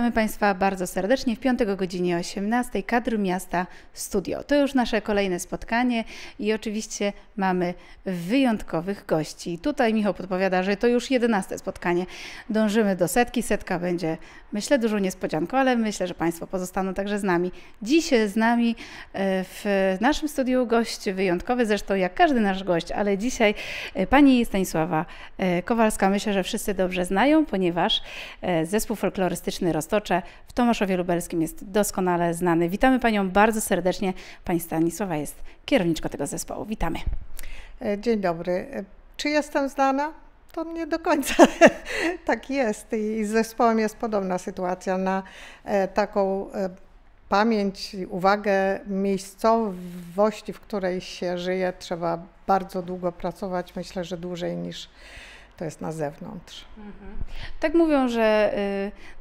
Witamy Państwa bardzo serdecznie w piątek o godzinie 18 Kadru Miasta Studio. To już nasze kolejne spotkanie i oczywiście mamy wyjątkowych gości. Tutaj Michał podpowiada, że to już jedenaste spotkanie. Dążymy do setki, setka będzie myślę dużo niespodzianką, ale myślę, że Państwo pozostaną także z nami. Dziś z nami e, w naszym studiu gość wyjątkowy, zresztą jak każdy nasz gość, ale dzisiaj e, pani Stanisława e, Kowalska. Myślę, że wszyscy dobrze znają, ponieważ zespół folklorystyczny Rostock w Tomaszowie Lubelskim jest doskonale znany. Witamy Panią bardzo serdecznie. Pani Stanisława jest kierowniczką tego zespołu. Witamy. E, dzień dobry. E, czy jestem znana? To nie do końca tak jest i z zespołem jest podobna sytuacja. Na e, taką pamięć, uwagę miejscowości, w której się żyje, trzeba bardzo długo pracować, myślę, że dłużej niż to jest na zewnątrz. Mhm. Tak mówią, że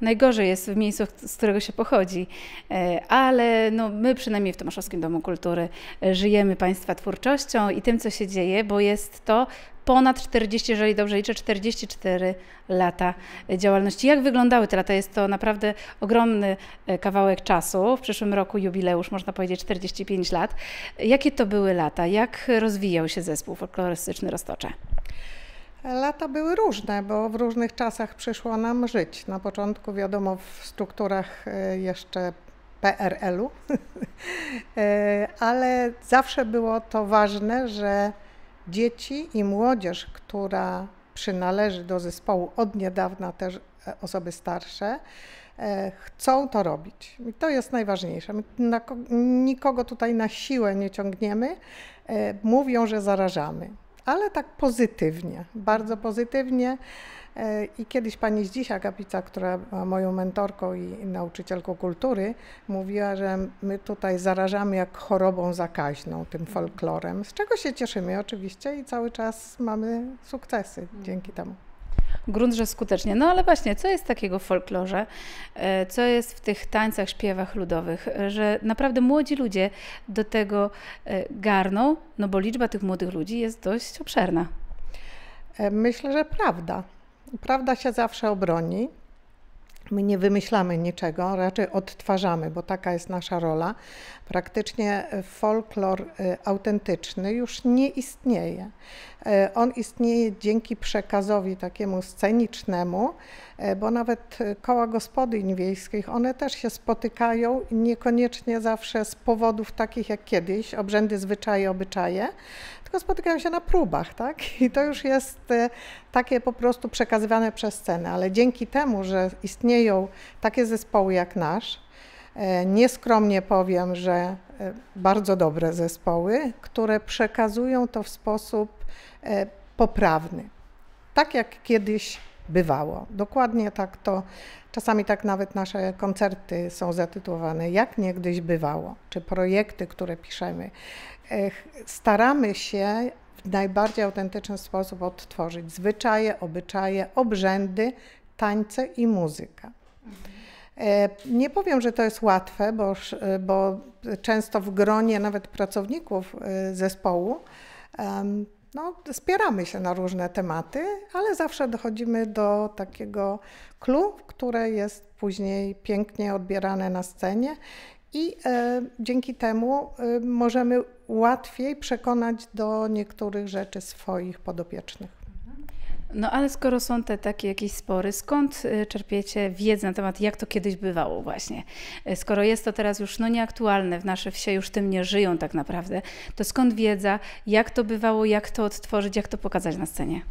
y, najgorzej jest w miejscu, z którego się pochodzi, y, ale no, my przynajmniej w Tomaszowskim Domu Kultury y, żyjemy Państwa twórczością i tym, co się dzieje, bo jest to ponad 40, jeżeli dobrze liczę, 44 lata działalności. Jak wyglądały te lata? Jest to naprawdę ogromny kawałek czasu. W przyszłym roku jubileusz, można powiedzieć 45 lat. Jakie to były lata? Jak rozwijał się zespół folklorystyczny Roztocze? Lata były różne, bo w różnych czasach przyszło nam żyć. Na początku, wiadomo, w strukturach e, jeszcze PRL-u, e, ale zawsze było to ważne, że dzieci i młodzież, która przynależy do zespołu od niedawna, też e, osoby starsze, chcą to robić. I to jest najważniejsze. nikogo tutaj na siłę nie ciągniemy. Mówią, że zarażamy ale tak pozytywnie, bardzo pozytywnie. E, I kiedyś pani Zdzisia Kapica, która była moją mentorką i nauczycielką kultury, mówiła, że my tutaj zarażamy jak chorobą zakaźną tym folklorem, z czego się cieszymy oczywiście i cały czas mamy sukcesy dzięki temu grunt, że skutecznie. No ale właśnie, co jest takiego w folklorze, e, co jest w tych tańcach, śpiewach ludowych, e, że naprawdę młodzi ludzie do tego e, garną, no bo liczba tych młodych ludzi jest dość obszerna. Myślę, że prawda. Prawda się zawsze obroni. My nie wymyślamy niczego, raczej odtwarzamy, bo taka jest nasza rola. Praktycznie e, folklor e, autentyczny już nie istnieje. E, on istnieje dzięki przekazowi takiemu scenicznemu, bo nawet koła gospodyń wiejskich, one też się spotykają niekoniecznie zawsze z powodów takich jak kiedyś, obrzędy, zwyczaje, obyczaje, tylko spotykają się na próbach, tak? I to już jest e, takie po prostu przekazywane przez scenę, ale dzięki temu, że istnieją takie zespoły jak nasz, e, nieskromnie powiem, że e, bardzo dobre zespoły, które przekazują to w sposób poprawny. Tak jak kiedyś bywało. Dokładnie tak to, czasami tak nawet nasze koncerty są zatytułowane Jak niegdyś bywało, czy projekty, które piszemy. Staramy się w najbardziej autentyczny sposób odtworzyć zwyczaje, obyczaje, obrzędy, tańce i muzyka. E, nie powiem, że to jest łatwe, bo, bo często w gronie nawet pracowników e, zespołu no, spieramy się na różne tematy, ale zawsze dochodzimy do takiego klubu, które jest później pięknie odbierane na scenie i e, dzięki temu e, możemy łatwiej przekonać do niektórych rzeczy swoich podopiecznych. No ale skoro są te takie jakieś spory, skąd y, czerpiecie wiedzę na temat, jak to kiedyś bywało właśnie? Y, skoro jest to teraz już no, nieaktualne, w nasze wsie już tym nie żyją tak naprawdę, to skąd wiedza, jak to bywało, jak to odtworzyć, jak to pokazać na scenie?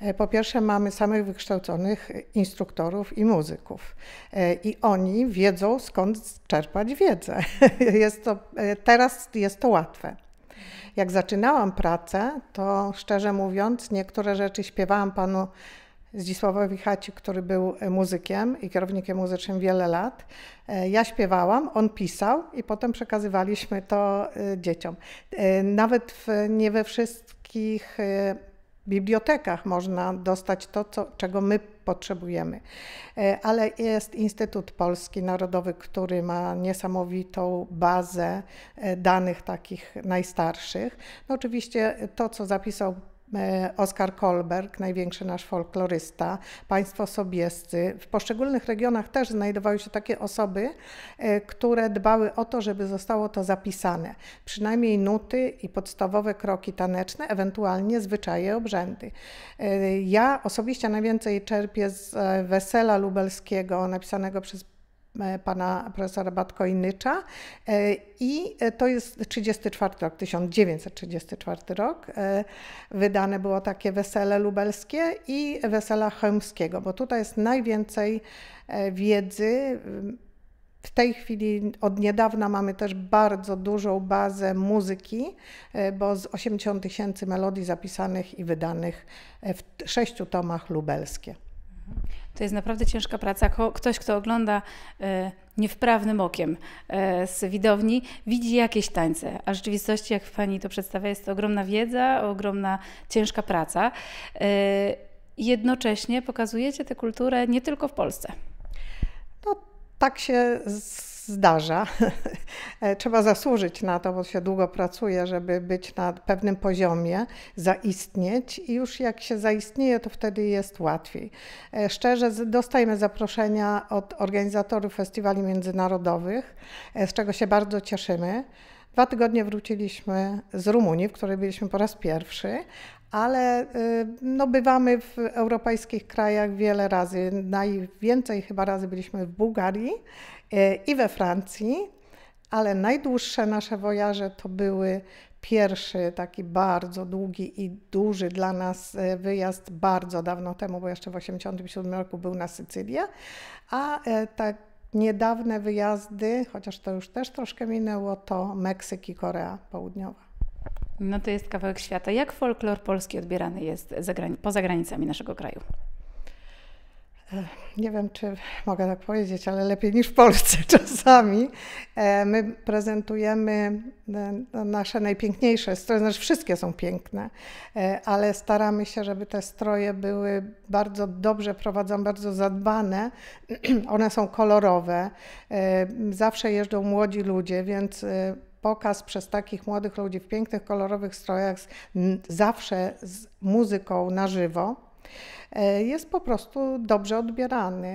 E, po pierwsze, mamy samych wykształconych instruktorów i muzyków, e, i oni wiedzą, skąd czerpać wiedzę. Jest to, e, teraz jest to łatwe jak zaczynałam pracę, to szczerze mówiąc, niektóre rzeczy śpiewałam panu Zdzisławowi Chaci, który był e, muzykiem i kierownikiem muzycznym wiele lat. E, ja śpiewałam, on pisał i potem przekazywaliśmy to e, dzieciom. Nawet w, nie we wszystkich bibliotekach można dostać to, co, czego my potrzebujemy. E, ale jest Instytut Polski Narodowy, który ma niesamowitą bazę e, danych takich najstarszych. No oczywiście to, co zapisał E, Oskar Kolberg, największy nasz folklorysta, państwo sobiescy. W poszczególnych regionach też znajdowały się takie osoby, e, które dbały o to, żeby zostało to zapisane. Przynajmniej nuty i podstawowe kroki taneczne, ewentualnie zwyczaje obrzędy. E, ja osobiście najwięcej czerpię z Wesela Lubelskiego, napisanego przez E, pana profesora Batko-Inycza e, i e, to jest 34 rok, 1934 rok. Wydane było takie Wesele Lubelskie i Wesela Chełmskiego, bo tutaj jest najwięcej wiedzy w tej chwili od niedawna mamy też bardzo dużą bazę muzyki, bo z 80 tysięcy melodii zapisanych i wydanych w sześciu tomach lubelskie. To jest naprawdę ciężka praca. Ktoś, kto ogląda e, niewprawnym okiem e, z widowni, widzi jakieś tańce, a w rzeczywistości, jak pani to przedstawia, jest to ogromna wiedza, ogromna ciężka praca. E, jednocześnie pokazujecie tę kulturę nie tylko w Polsce. No, tak się z zdarza. E, trzeba zasłużyć na to, bo się długo pracuje, żeby być na pewnym poziomie, zaistnieć i już jak się zaistnieje, to wtedy jest łatwiej. E, szczerze, dostajemy zaproszenia od organizatorów festiwali międzynarodowych, e, z czego się bardzo cieszymy. Dwa tygodnie wróciliśmy z Rumunii, w której byliśmy po raz pierwszy, ale y, no, bywamy w europejskich krajach wiele razy. Najwięcej chyba razy byliśmy w Bułgarii y, i we Francji, ale najdłuższe nasze wojaże to były pierwszy taki bardzo długi i duży dla nas y, wyjazd bardzo dawno temu, bo jeszcze w 1987 roku był na Sycylię, a tak niedawne wyjazdy, chociaż to już też troszkę minęło, to Meksyk i Korea Południowa. No to jest kawałek świata. Jak folklor polski odbierany jest poza granicami naszego kraju? nie wiem, czy mogę tak powiedzieć, ale lepiej niż w Polsce czasami. E, my prezentujemy e, nasze najpiękniejsze stroje, znaczy wszystkie są piękne, e, ale staramy się, żeby te stroje były bardzo dobrze prowadzone, bardzo zadbane. One są kolorowe, zawsze jeżdżą młodzi ludzie, więc pokaz przez takich młodych ludzi w pięknych, kolorowych strojach, zawsze z muzyką na żywo E, jest po prostu dobrze odbierany.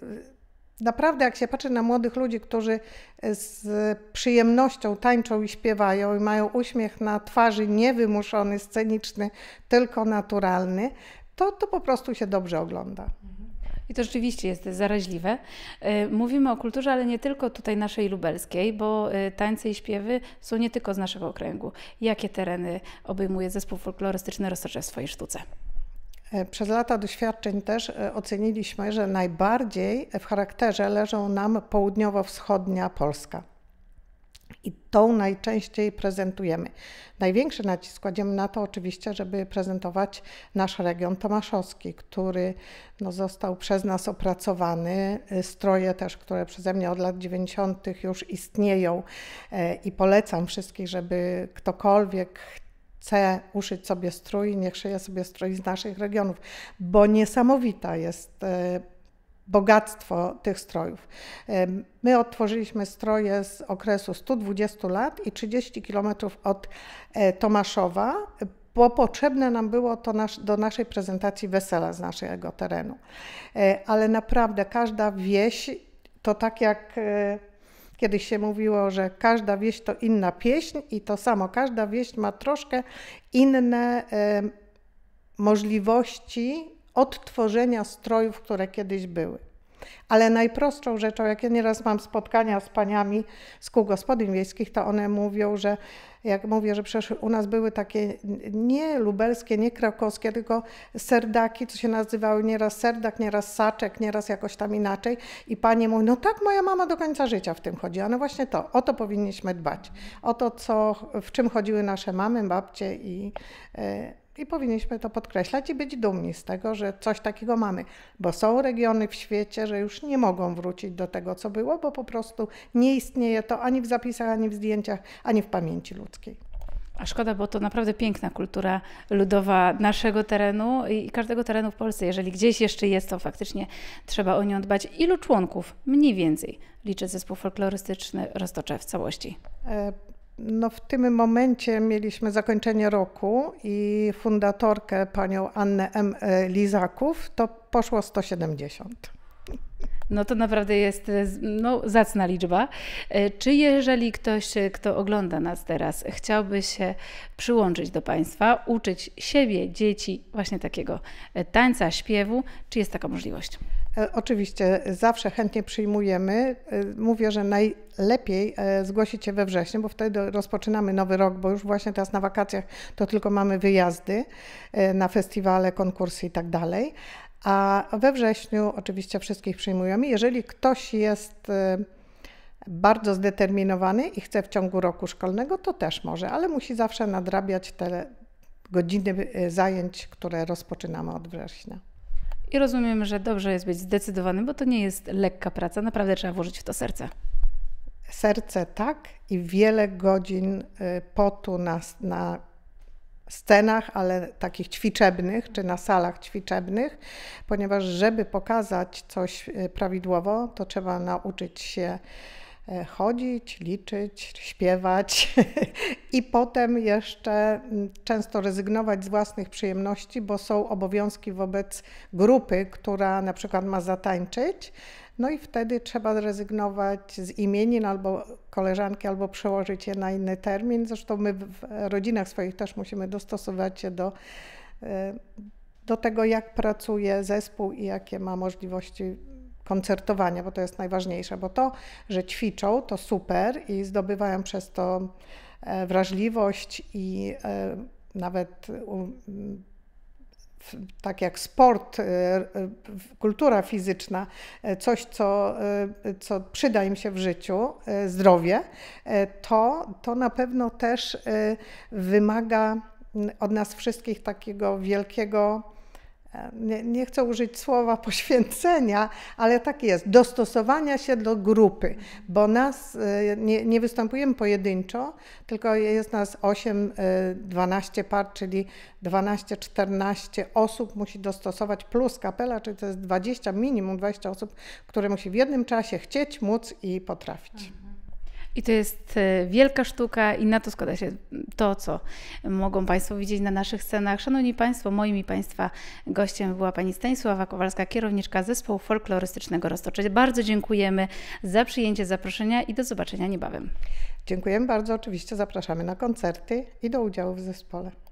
E, naprawdę, jak się patrzy na młodych ludzi, którzy e, z przyjemnością tańczą i śpiewają i mają uśmiech na twarzy niewymuszony, sceniczny, tylko naturalny, to, to po prostu się dobrze ogląda. I to rzeczywiście jest zaraźliwe. Mówimy o kulturze, ale nie tylko tutaj naszej lubelskiej, bo tańce i śpiewy są nie tylko z naszego okręgu. Jakie tereny obejmuje zespół folklorystyczny Roztocze w swojej sztuce? E, przez lata doświadczeń też e, oceniliśmy, że najbardziej w charakterze leżą nam południowo-wschodnia Polska. I tą najczęściej prezentujemy. Największy nacisk kładziemy na to oczywiście, żeby prezentować nasz region tomaszowski, który no, został przez nas opracowany. E, stroje też, które przeze mnie od lat 90. już istnieją i polecam wszystkich, żeby ktokolwiek chce uszyć sobie strój, niech szyje sobie strój z naszych regionów, bo niesamowita jest e, bogactwo tych strojów. E, my odtworzyliśmy stroje z okresu 120 lat i 30 kilometrów od e, Tomaszowa, bo potrzebne nam było to nasz, do naszej prezentacji wesela z naszego terenu. Ale naprawdę każda wieś to tak jak Kiedyś się mówiło, że każda wieś to inna pieśń i to samo. Każda wieś ma troszkę inne y, możliwości odtworzenia strojów, które kiedyś były. Ale najprostszą rzeczą, jak ja nieraz mam spotkania z paniami z kół gospodyń wiejskich, to one mówią, że jak mówię, że przecież u nas były takie nie lubelskie, nie krakowskie, tylko serdaki, co się nazywały nieraz serdak, nieraz saczek, nieraz jakoś tam inaczej. I panie mówi, no tak, moja mama do końca życia w tym chodziła. No właśnie to, o to powinniśmy dbać. O to, co, w czym chodziły nasze mamy, babcie i e, i powinniśmy to podkreślać i być dumni z tego, że coś takiego mamy, bo są regiony w świecie, że już nie mogą wrócić do tego, co było, bo po prostu nie istnieje to ani w zapisach, ani w zdjęciach, ani w pamięci ludzkiej. A szkoda, bo to naprawdę piękna kultura ludowa naszego terenu i każdego terenu w Polsce. Jeżeli gdzieś jeszcze jest, to faktycznie trzeba o nią dbać. Ilu członków mniej więcej liczy zespół folklorystyczny Roztocze w całości? E, no w tym momencie mieliśmy zakończenie roku i fundatorkę panią Annę M. Lizaków to poszło 170. No to naprawdę jest e, no, zacna liczba. E, czy jeżeli ktoś, e, kto ogląda nas teraz, chciałby się przyłączyć do Państwa, uczyć siebie, dzieci właśnie takiego tańca, śpiewu, czy jest taka możliwość? E, oczywiście, zawsze chętnie przyjmujemy. E, mówię, że najlepiej e, zgłosić się we wrześniu, bo wtedy rozpoczynamy nowy rok, bo już właśnie teraz na wakacjach to tylko mamy wyjazdy na festiwale, konkursy i tak dalej. A we wrześniu oczywiście wszystkich przyjmujemy. Jeżeli ktoś jest bardzo zdeterminowany i chce w ciągu roku szkolnego, to też może, ale musi zawsze nadrabiać te godziny zajęć, które rozpoczynamy od września. I rozumiem, że dobrze jest być zdecydowany, bo to nie jest lekka praca, naprawdę trzeba włożyć w to serce. Serce tak i wiele godzin y, potu na, na scenach, ale takich ćwiczebnych, czy na salach ćwiczebnych, ponieważ żeby pokazać coś y, prawidłowo, to trzeba nauczyć się E, chodzić, liczyć, śpiewać i potem jeszcze mm, często rezygnować z własnych przyjemności, bo są obowiązki wobec grupy, która na przykład ma zatańczyć. No i wtedy trzeba zrezygnować z imienin albo koleżanki, albo przełożyć je na inny termin. Zresztą my w rodzinach swoich też musimy dostosować się do, e, do tego, jak pracuje zespół i jakie ma możliwości koncertowania, bo to jest najważniejsze, bo to, że ćwiczą, to super i zdobywają przez to e, wrażliwość i e, nawet tak jak sport, e, kultura fizyczna, coś, co, co przyda im się w życiu, zdrowie, to, to na pewno też wymaga od nas wszystkich takiego wielkiego nie, nie, chcę użyć słowa poświęcenia, ale tak jest, dostosowania się do grupy, bo nas e, nie, nie występujemy pojedynczo, tylko jest nas 8-12 e, par, czyli 12-14 osób musi dostosować plus kapela, czyli to jest 20, minimum 20 osób, które musi w jednym czasie chcieć, móc i potrafić. I to jest e, wielka sztuka i na to składa się to, co mogą Państwo widzieć na naszych scenach. Szanowni Państwo, moim i Państwa gościem była Pani Stanisława Kowalska, kierowniczka zespołu folklorystycznego Roztocze. Bardzo dziękujemy za przyjęcie zaproszenia i do zobaczenia niebawem. Dziękujemy bardzo. Oczywiście zapraszamy na koncerty i do udziału w zespole.